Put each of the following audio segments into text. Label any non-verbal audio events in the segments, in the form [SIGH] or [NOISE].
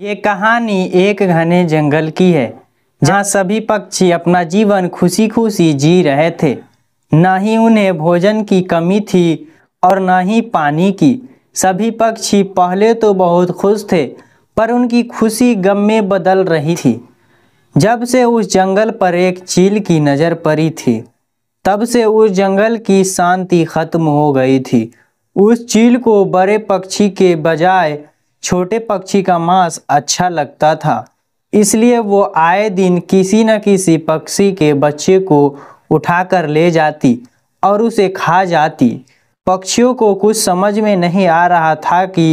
ये कहानी एक घने जंगल की है जहाँ सभी पक्षी अपना जीवन खुशी खुशी जी रहे थे ना ही उन्हें भोजन की कमी थी और ना ही पानी की सभी पक्षी पहले तो बहुत खुश थे पर उनकी खुशी गम में बदल रही थी जब से उस जंगल पर एक चील की नज़र पड़ी थी तब से उस जंगल की शांति खत्म हो गई थी उस चील को बड़े पक्षी के बजाय छोटे पक्षी का मांस अच्छा लगता था इसलिए वो आए दिन किसी न किसी पक्षी के बच्चे को उठाकर ले जाती और उसे खा जाती पक्षियों को कुछ समझ में नहीं आ रहा था कि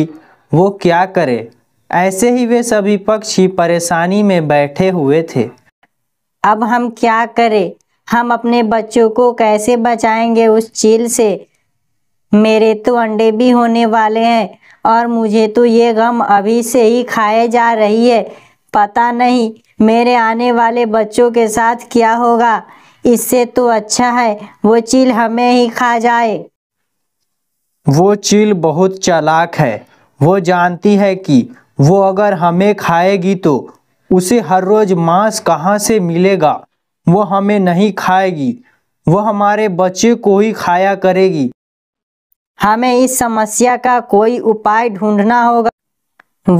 वो क्या करे ऐसे ही वे सभी पक्षी परेशानी में बैठे हुए थे अब हम क्या करें हम अपने बच्चों को कैसे बचाएंगे उस चील से मेरे तो अंडे भी होने वाले हैं और मुझे तो ये गम अभी से ही खाए जा रही है पता नहीं मेरे आने वाले बच्चों के साथ क्या होगा इससे तो अच्छा है वो चील हमें ही खा जाए वो चील बहुत चालाक है वो जानती है कि वो अगर हमें खाएगी तो उसे हर रोज़ मांस कहाँ से मिलेगा वो हमें नहीं खाएगी वो हमारे बच्चे को ही खाया करेगी हमें इस समस्या का कोई उपाय ढूंढना होगा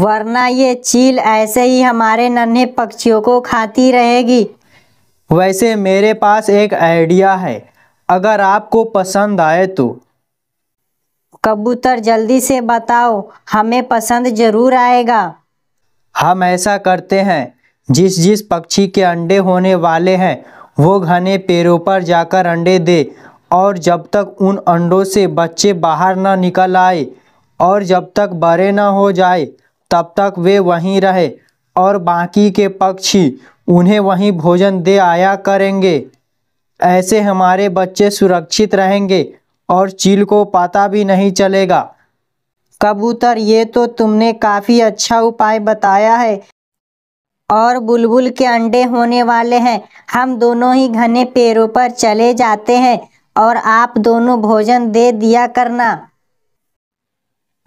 वरना ये चील ऐसे ही हमारे नन्हे पक्षियों को खाती रहेगी वैसे मेरे पास एक आइडिया है अगर आपको पसंद आए तो कबूतर जल्दी से बताओ हमें पसंद जरूर आएगा हम ऐसा करते हैं जिस जिस पक्षी के अंडे होने वाले हैं वो घने पेड़ों पर जाकर अंडे दे और जब तक उन अंडों से बच्चे बाहर ना निकल आए और जब तक बड़े ना हो जाए तब तक वे वहीं रहे और बाकी के पक्षी उन्हें वहीं भोजन दे आया करेंगे ऐसे हमारे बच्चे सुरक्षित रहेंगे और चील को पता भी नहीं चलेगा कबूतर ये तो तुमने काफ़ी अच्छा उपाय बताया है और बुलबुल के अंडे होने वाले हैं हम दोनों ही घने पेड़ों पर चले जाते हैं और आप दोनों भोजन दे दिया करना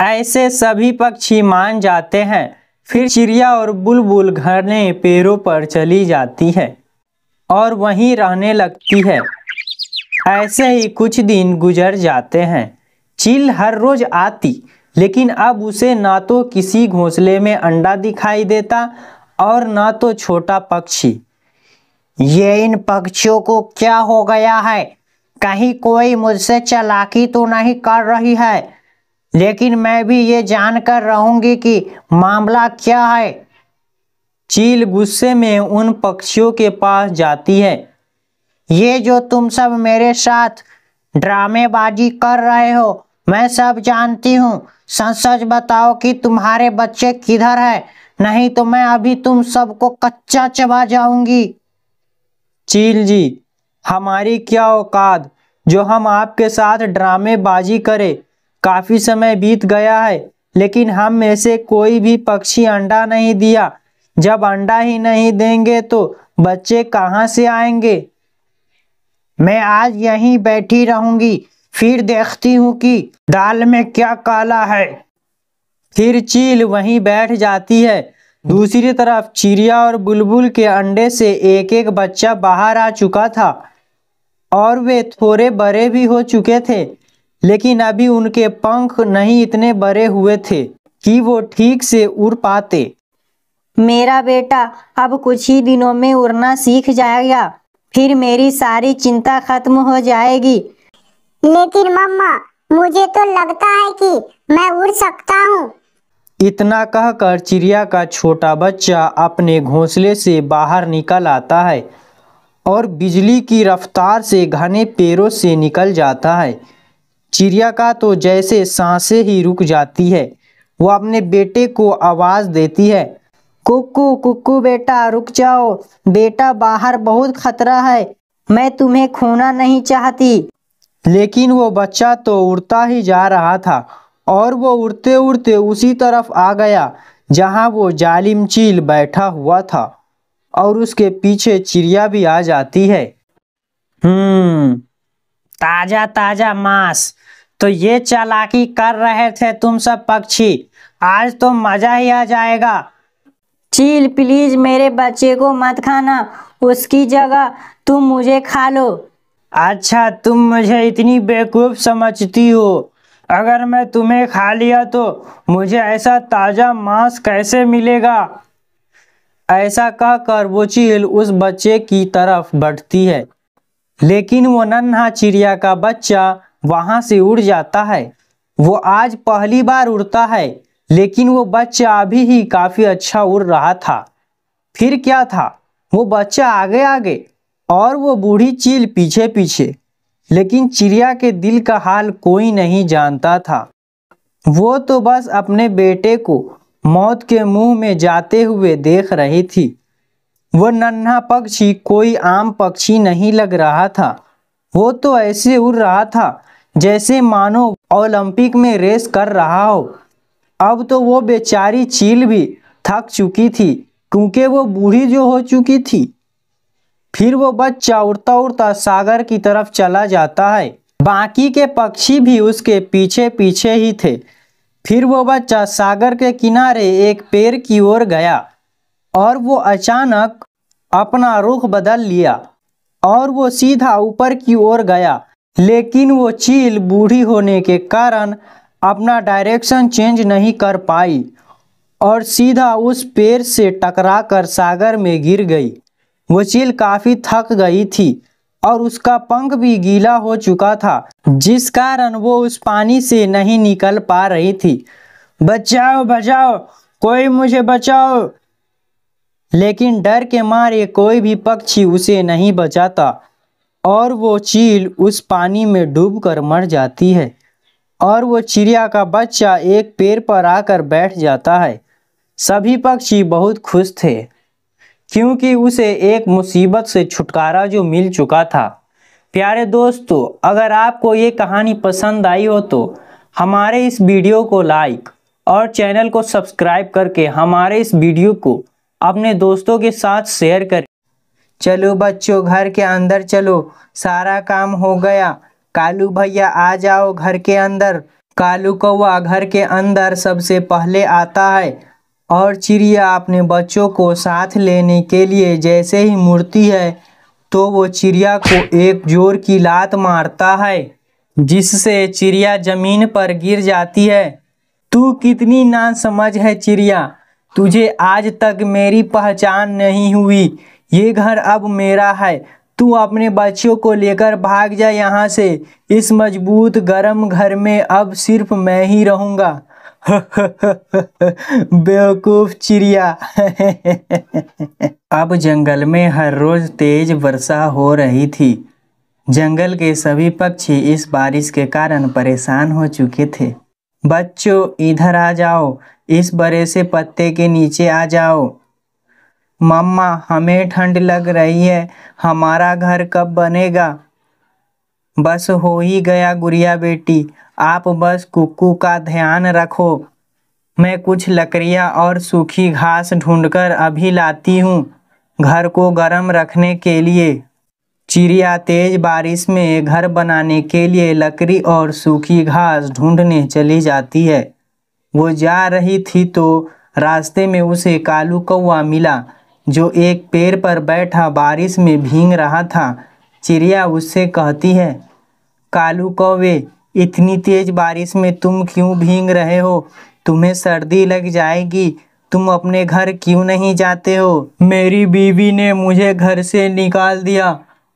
ऐसे सभी पक्षी मान जाते हैं फिर चिड़िया और बुलबुल घने पेड़ों पर चली जाती है और वहीं रहने लगती है ऐसे ही कुछ दिन गुजर जाते हैं चील हर रोज आती लेकिन अब उसे ना तो किसी घोंसले में अंडा दिखाई देता और ना तो छोटा पक्षी ये इन पक्षियों को क्या हो गया है कहीं कोई मुझसे चलाकी तो नहीं कर रही है लेकिन मैं भी ये जानकर रहूंगी कि मामला क्या है चील गुस्से में उन पक्षियों के पास जाती है ये जो तुम सब मेरे साथ ड्रामेबाजी कर रहे हो मैं सब जानती हूँ सच सच बताओ कि तुम्हारे बच्चे किधर है नहीं तो मैं अभी तुम सबको कच्चा चबा जाऊंगी चील जी हमारी क्या औकात जो हम आपके साथ ड्रामेबाजी करें काफ़ी समय बीत गया है लेकिन हम में से कोई भी पक्षी अंडा नहीं दिया जब अंडा ही नहीं देंगे तो बच्चे कहाँ से आएंगे मैं आज यहीं बैठी रहूंगी फिर देखती हूँ कि दाल में क्या काला है फिर चील वहीं बैठ जाती है दूसरी तरफ चिड़िया और बुलबुल के अंडे से एक एक बच्चा बाहर आ चुका था और वे थोड़े बड़े भी हो चुके थे लेकिन अभी उनके पंख नहीं इतने बड़े हुए थे कि वो ठीक से उड़ पाते मेरा बेटा अब कुछ ही दिनों में उड़ना सीख जाएगा फिर मेरी सारी चिंता खत्म हो जाएगी लेकिन मम्मा मुझे तो लगता है कि मैं उड़ सकता हूँ इतना कहकर चिड़िया का छोटा बच्चा अपने घोंसले से बाहर निकल आता है और बिजली की रफ्तार से घने पैरों से निकल जाता है चिड़िया का तो जैसे सांसें ही रुक जाती है वो अपने बेटे को आवाज़ देती है कुकू कुक्कू बेटा रुक जाओ बेटा बाहर बहुत खतरा है मैं तुम्हें खोना नहीं चाहती लेकिन वो बच्चा तो उड़ता ही जा रहा था और वो उड़ते उड़ते उसी तरफ आ गया जहाँ वो जालिम चील बैठा हुआ था और उसके पीछे चिड़िया भी आ जाती है हम्म ताजा ताजा मांस तो ये चालाकी कर रहे थे तुम सब पक्षी आज तो मजा ही आ जाएगा चील प्लीज मेरे बच्चे को मत खाना उसकी जगह तुम मुझे खा लो अच्छा तुम मुझे इतनी बेवकूफ समझती हो अगर मैं तुम्हें खा लिया तो मुझे ऐसा ताजा मांस कैसे मिलेगा ऐसा कहकर वो चील उस बच्चे की तरफ बढ़ती है लेकिन वो नन्हा चिड़िया का बच्चा वहां से उड़ जाता है वो आज पहली बार उड़ता है लेकिन वो बच्चा अभी ही काफी अच्छा उड़ रहा था फिर क्या था वो बच्चा आगे आगे और वो बूढ़ी चील पीछे पीछे लेकिन चिड़िया के दिल का हाल कोई नहीं जानता था वो तो बस अपने बेटे को मौत के मुंह में जाते हुए देख रही थी वह नन्हा पक्षी कोई आम पक्षी नहीं लग रहा था वो तो ऐसे उड़ रहा था जैसे मानो ओलंपिक में रेस कर रहा हो अब तो वो बेचारी चील भी थक चुकी थी क्योंकि वो बूढ़ी जो हो चुकी थी फिर वो बच्चा उड़ता उड़ता सागर की तरफ चला जाता है बाकी के पक्षी भी उसके पीछे पीछे ही थे फिर वो बच्चा सागर के किनारे एक पेड़ की ओर गया और वो अचानक अपना रुख बदल लिया और वो सीधा ऊपर की ओर गया लेकिन वो चील बूढ़ी होने के कारण अपना डायरेक्शन चेंज नहीं कर पाई और सीधा उस पेड़ से टकरा कर सागर में गिर गई वो चील काफ़ी थक गई थी और उसका पंख भी गीला हो चुका था जिस कारण वो उस पानी से नहीं निकल पा रही थी बचाओ बचाओ कोई मुझे बचाओ लेकिन डर के मारे कोई भी पक्षी उसे नहीं बचाता और वो चील उस पानी में डूबकर मर जाती है और वो चिड़िया का बच्चा एक पेड़ पर आकर बैठ जाता है सभी पक्षी बहुत खुश थे क्योंकि उसे एक मुसीबत से छुटकारा जो मिल चुका था प्यारे दोस्तों अगर आपको ये कहानी पसंद आई हो तो हमारे इस वीडियो को लाइक और चैनल को सब्सक्राइब करके हमारे इस वीडियो को अपने दोस्तों के साथ शेयर करें चलो बच्चों घर के अंदर चलो सारा काम हो गया कालू भैया आ जाओ घर के अंदर कालू कौआ घर के अंदर सबसे पहले आता है और चिड़िया अपने बच्चों को साथ लेने के लिए जैसे ही मुड़ती है तो वो चिड़िया को एक जोर की लात मारता है जिससे चिड़िया जमीन पर गिर जाती है तू कितनी ना समझ है चिड़िया तुझे आज तक मेरी पहचान नहीं हुई ये घर अब मेरा है तू अपने बच्चों को लेकर भाग जा यहाँ से इस मजबूत गर्म घर में अब सिर्फ मैं ही रहूँगा [LAUGHS] बेवकूफ चिड़िया [LAUGHS] अब जंगल में हर रोज तेज वर्षा हो रही थी जंगल के सभी पक्षी इस बारिश के कारण परेशान हो चुके थे बच्चों इधर आ जाओ इस बड़े से पत्ते के नीचे आ जाओ मम्मा हमें ठंड लग रही है हमारा घर कब बनेगा बस हो ही गया गुड़िया बेटी आप बस कुकू का ध्यान रखो मैं कुछ लकड़ियाँ और सूखी घास ढूंढकर अभी लाती हूँ घर को गर्म रखने के लिए चिड़िया तेज बारिश में घर बनाने के लिए लकड़ी और सूखी घास ढूंढने चली जाती है वो जा रही थी तो रास्ते में उसे कालू कौवा मिला जो एक पेड़ पर बैठा बारिश में भींग रहा था चिड़िया उससे कहती है कालू कौवे इतनी तेज बारिश में तुम क्यों भींग रहे हो तुम्हें सर्दी लग जाएगी तुम अपने घर क्यों नहीं जाते हो मेरी बीवी ने मुझे घर से निकाल दिया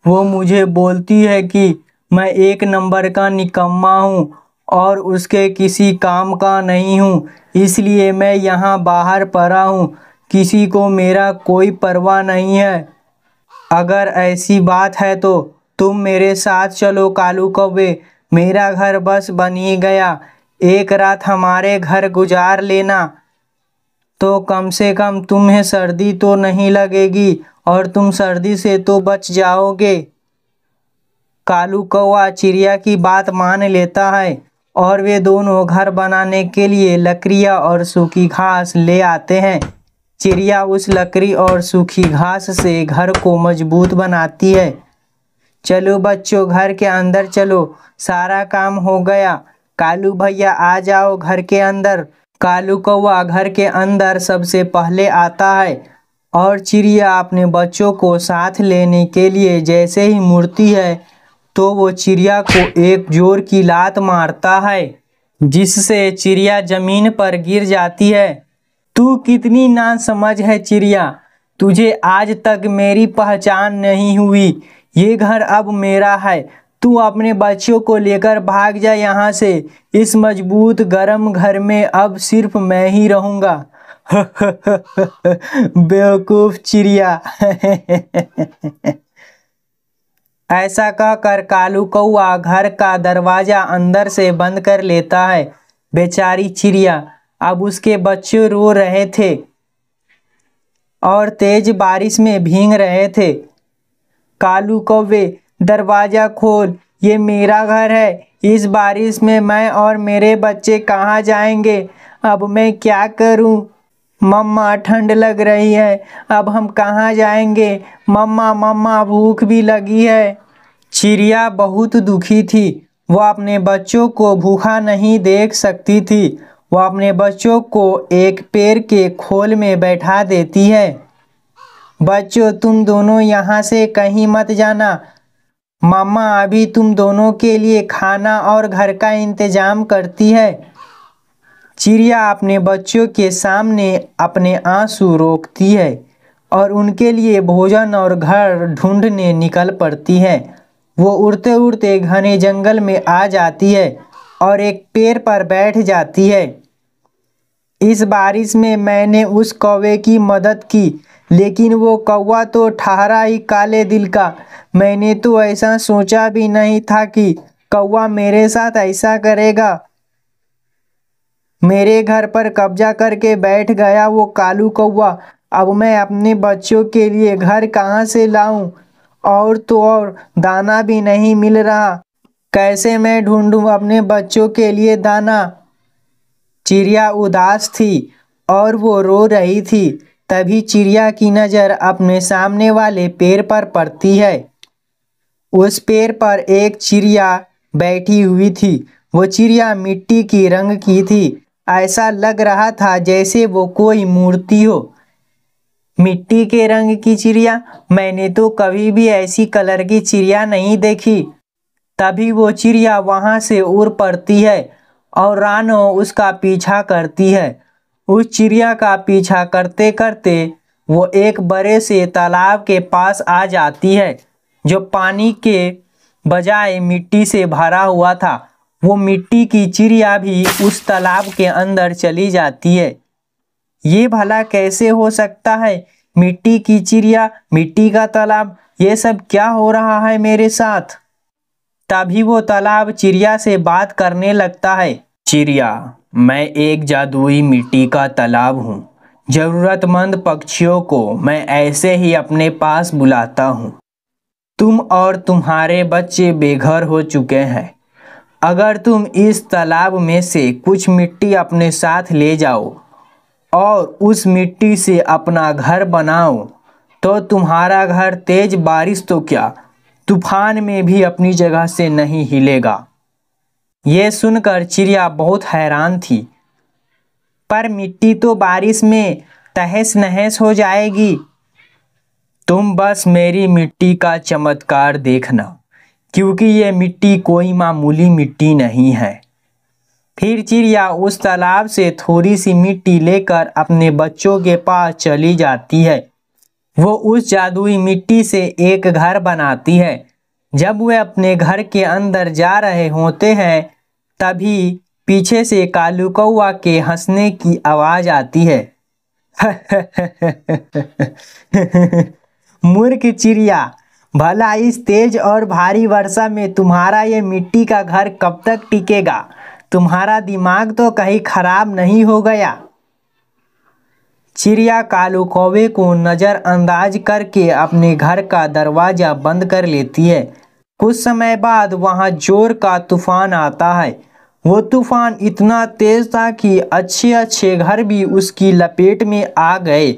वो मुझे बोलती है कि मैं एक नंबर का निकम्मा हूँ और उसके किसी काम का नहीं हूँ इसलिए मैं यहाँ बाहर पड़ा हूँ किसी को मेरा कोई परवाह नहीं है अगर ऐसी बात है तो तुम मेरे साथ चलो कालू कौवे मेरा घर बस बन ही गया एक रात हमारे घर गुजार लेना तो कम से कम तुम्हें सर्दी तो नहीं लगेगी और तुम सर्दी से तो बच जाओगे कालू कौवा चिड़िया की बात मान लेता है और वे दोनों घर बनाने के लिए लकड़ियाँ और सूखी घास ले आते हैं चिड़िया उस लकड़ी और सूखी घास से घर को मजबूत बनाती है चलो बच्चों घर के अंदर चलो सारा काम हो गया कालू भैया आ जाओ घर के अंदर कालू कौवा घर के अंदर सबसे पहले आता है और चिड़िया अपने बच्चों को साथ लेने के लिए जैसे ही मुड़ती है तो वो चिड़िया को एक जोर की लात मारता है जिससे चिड़िया जमीन पर गिर जाती है तू कितनी ना समझ है चिड़िया तुझे आज तक मेरी पहचान नहीं हुई ये घर अब मेरा है तू अपने बच्चों को लेकर भाग जा यहाँ से इस मजबूत गर्म घर में अब सिर्फ मैं ही रहूँगा [LAUGHS] बेवकूफ चिड़िया [LAUGHS] ऐसा कहकर कालू कौआ घर का दरवाज़ा अंदर से बंद कर लेता है बेचारी चिड़िया अब उसके बच्चे रो रहे थे और तेज बारिश में भींग रहे थे कालू कौवे दरवाज़ा खोल ये मेरा घर है इस बारिश में मैं और मेरे बच्चे कहाँ जाएंगे अब मैं क्या करूँ मम्मा ठंड लग रही है अब हम कहाँ जाएंगे मम्मा मम्मा भूख भी लगी है चिड़िया बहुत दुखी थी वह अपने बच्चों को भूखा नहीं देख सकती थी वह अपने बच्चों को एक पेड़ के खोल में बैठा देती है बच्चों तुम दोनों यहाँ से कहीं मत जाना मामा अभी तुम दोनों के लिए खाना और घर का इंतज़ाम करती है चिड़िया अपने बच्चों के सामने अपने आंसू रोकती है और उनके लिए भोजन और घर ढूंढने निकल पड़ती है वो उड़ते उड़ते घने जंगल में आ जाती है और एक पेड़ पर बैठ जाती है इस बारिश में मैंने उस कौवे की मदद की लेकिन वो कौवा तो ठहरा ही काले दिल का मैंने तो ऐसा सोचा भी नहीं था कि कौवा मेरे साथ ऐसा करेगा मेरे घर पर कब्जा करके बैठ गया वो कालू कौवा अब मैं अपने बच्चों के लिए घर कहाँ से लाऊं और तो और दाना भी नहीं मिल रहा कैसे मैं ढूंढूं अपने बच्चों के लिए दाना चिड़िया उदास थी और वो रो रही थी तभी चिड़िया की नज़र अपने सामने वाले पेड़ पर पड़ती है उस पेड़ पर एक चिड़िया बैठी हुई थी वो चिड़िया मिट्टी की रंग की थी ऐसा लग रहा था जैसे वो कोई मूर्ति हो मिट्टी के रंग की चिड़िया मैंने तो कभी भी ऐसी कलर की चिड़िया नहीं देखी तभी वो चिड़िया वहाँ से उड़ पड़ती है और रानो उसका पीछा करती है उस चिड़िया का पीछा करते करते वो एक बड़े से तालाब के पास आ जाती है जो पानी के बजाय मिट्टी से भरा हुआ था वो मिट्टी की चिड़िया भी उस तालाब के अंदर चली जाती है ये भला कैसे हो सकता है मिट्टी की चिड़िया मिट्टी का तालाब ये सब क्या हो रहा है मेरे साथ तभी वो तालाब चिड़िया से बात करने लगता है चिड़िया मैं एक जादुई मिट्टी का तालाब हूँ ज़रूरतमंद पक्षियों को मैं ऐसे ही अपने पास बुलाता हूँ तुम और तुम्हारे बच्चे बेघर हो चुके हैं अगर तुम इस तालाब में से कुछ मिट्टी अपने साथ ले जाओ और उस मिट्टी से अपना घर बनाओ तो तुम्हारा घर तेज़ बारिश तो क्या तूफान में भी अपनी जगह से नहीं हिलेगा यह सुनकर चिड़िया बहुत हैरान थी पर मिट्टी तो बारिश में तहस नहस हो जाएगी तुम बस मेरी मिट्टी का चमत्कार देखना क्योंकि ये मिट्टी कोई मामूली मिट्टी नहीं है फिर चिड़िया उस तालाब से थोड़ी सी मिट्टी लेकर अपने बच्चों के पास चली जाती है वो उस जादुई मिट्टी से एक घर बनाती है जब वे अपने घर के अंदर जा रहे होते हैं तभी पीछे से कालू कौआ के हंसने की आवाज़ आती है [LAUGHS] मूर्ख चिड़िया भला इस तेज और भारी वर्षा में तुम्हारा ये मिट्टी का घर कब तक टिकेगा तुम्हारा दिमाग तो कहीं खराब नहीं हो गया चिड़िया कालू कौवे को नज़रअंदाज करके अपने घर का दरवाज़ा बंद कर लेती है कुछ समय बाद वहाँ जोर का तूफान आता है वो तूफान इतना तेज था कि अच्छे अच्छे घर भी उसकी लपेट में आ गए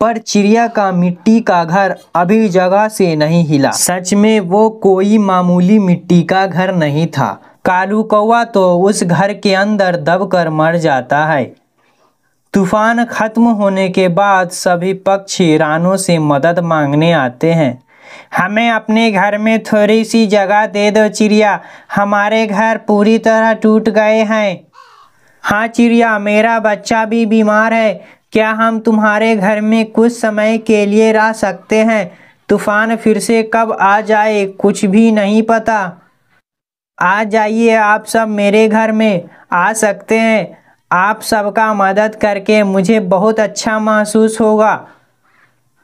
पर चिड़िया का मिट्टी का घर अभी जगह से नहीं हिला सच में वो कोई मामूली मिट्टी का घर नहीं था कालू कौवा तो उस घर के अंदर दबकर मर जाता है तूफान खत्म होने के बाद सभी पक्षी रानों से मदद मांगने आते हैं हमें अपने घर में थोड़ी सी जगह दे दो चिड़िया हमारे घर पूरी तरह टूट गए हैं हाँ चिड़िया मेरा बच्चा भी बीमार है क्या हम तुम्हारे घर में कुछ समय के लिए रह सकते हैं तूफान फिर से कब आ जाए कुछ भी नहीं पता आ जाइए आप सब मेरे घर में आ सकते हैं आप सबका मदद करके मुझे बहुत अच्छा महसूस होगा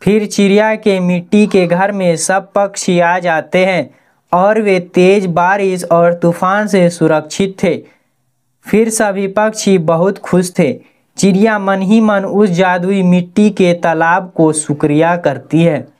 फिर चिड़िया के मिट्टी के घर में सब पक्षी आ जाते हैं और वे तेज़ बारिश और तूफान से सुरक्षित थे फिर सभी पक्षी बहुत खुश थे चिड़िया मन ही मन उस जादुई मिट्टी के तालाब को शुक्रिया करती है